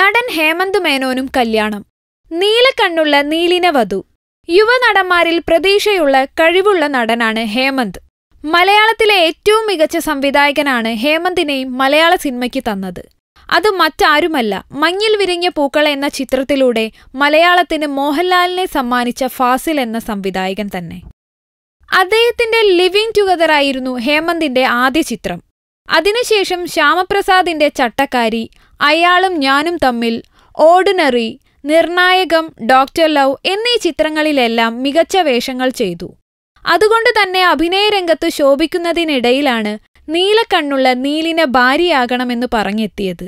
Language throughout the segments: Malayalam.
നടൻ ഹേമന്ത് മേനോനും കല്യാണം നീലക്കണ്ണുള്ള നീലിന വധു യുവനടന്മാരിൽ പ്രതീക്ഷയുള്ള കഴിവുള്ള നടനാണ് ഹേമന്ത് മലയാളത്തിലെ ഏറ്റവും മികച്ച സംവിധായകനാണ് ഹേമന്തിനെയും മലയാള സിനിമയ്ക്ക് തന്നത് അത് മറ്റാരുമല്ല മഞ്ഞിൽ വിരിഞ്ഞ പൂക്കൾ എന്ന ചിത്രത്തിലൂടെ മലയാളത്തിന് മോഹൻലാലിനെ സമ്മാനിച്ച ഫാസിൽ എന്ന സംവിധായകൻ തന്നെ അദ്ദേഹത്തിന്റെ ലിവിംഗ് ടുഗദർ ആയിരുന്നു ഹേമന്തിന്റെ ആദ്യ ചിത്രം അതിനുശേഷം ശ്യാമപ്രസാദിന്റെ ചട്ടക്കാരി അയാളും ഞാനും തമ്മിൽ ഓർഡിനറി നിർണായകം ഡോക്ടർ ലവ് എന്നീ ചിത്രങ്ങളിലെല്ലാം മികച്ച വേഷങ്ങൾ ചെയ്തു അതുകൊണ്ട് തന്നെ അഭിനയരംഗത്ത് ശോഭിക്കുന്നതിനിടയിലാണ് നീലക്കണ്ണുള്ള നീലിന് ഭാര്യയാകണമെന്ന് പറഞ്ഞെത്തിയത്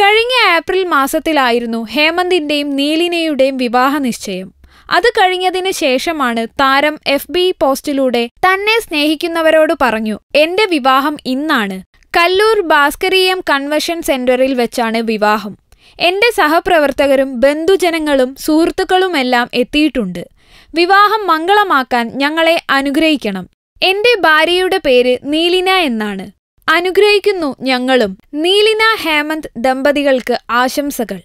കഴിഞ്ഞ ഏപ്രിൽ മാസത്തിലായിരുന്നു ഹേമന്തിന്റെയും നീലിനയുടെയും വിവാഹ നിശ്ചയം അത് കഴിഞ്ഞതിന് ശേഷമാണ് താരം എഫ് ബി പോസ്റ്റിലൂടെ തന്നെ സ്നേഹിക്കുന്നവരോട് പറഞ്ഞു എന്റെ വിവാഹം ഇന്നാണ് കല്ലൂർ ഭാസ്കരീയം കൺവെൻഷൻ സെന്ററിൽ വെച്ചാണ് വിവാഹം എന്റെ സഹപ്രവർത്തകരും ബന്ധുജനങ്ങളും സുഹൃത്തുക്കളുമെല്ലാം എത്തിയിട്ടുണ്ട് വിവാഹം മംഗളമാക്കാൻ ഞങ്ങളെ അനുഗ്രഹിക്കണം എന്റെ ഭാര്യയുടെ പേര് നീലിന എന്നാണ് അനുഗ്രഹിക്കുന്നു ഞങ്ങളും നീലിന ഹേമന്ത് ദമ്പതികൾക്ക് ആശംസകൾ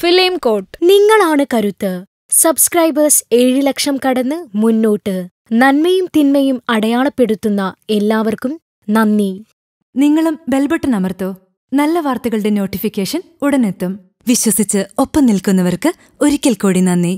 ഫിലിം കോട്ട് നിങ്ങളാണ് കരുത്ത് സബ്സ്ക്രൈബേഴ്സ് ഏഴ് ലക്ഷം കടന്ന് മുന്നോട്ട് നന്മയും തിന്മയും അടയാളപ്പെടുത്തുന്ന എല്ലാവർക്കും നന്ദി നിങ്ങളും ബെൽബട്ടൺ അമർത്തോ നല്ല വാർത്തകളുടെ നോട്ടിഫിക്കേഷൻ ഉടനെത്തും വിശ്വസിച്ച് ഒപ്പം നിൽക്കുന്നവർക്ക് ഒരിക്കൽ കൂടി നന്ദി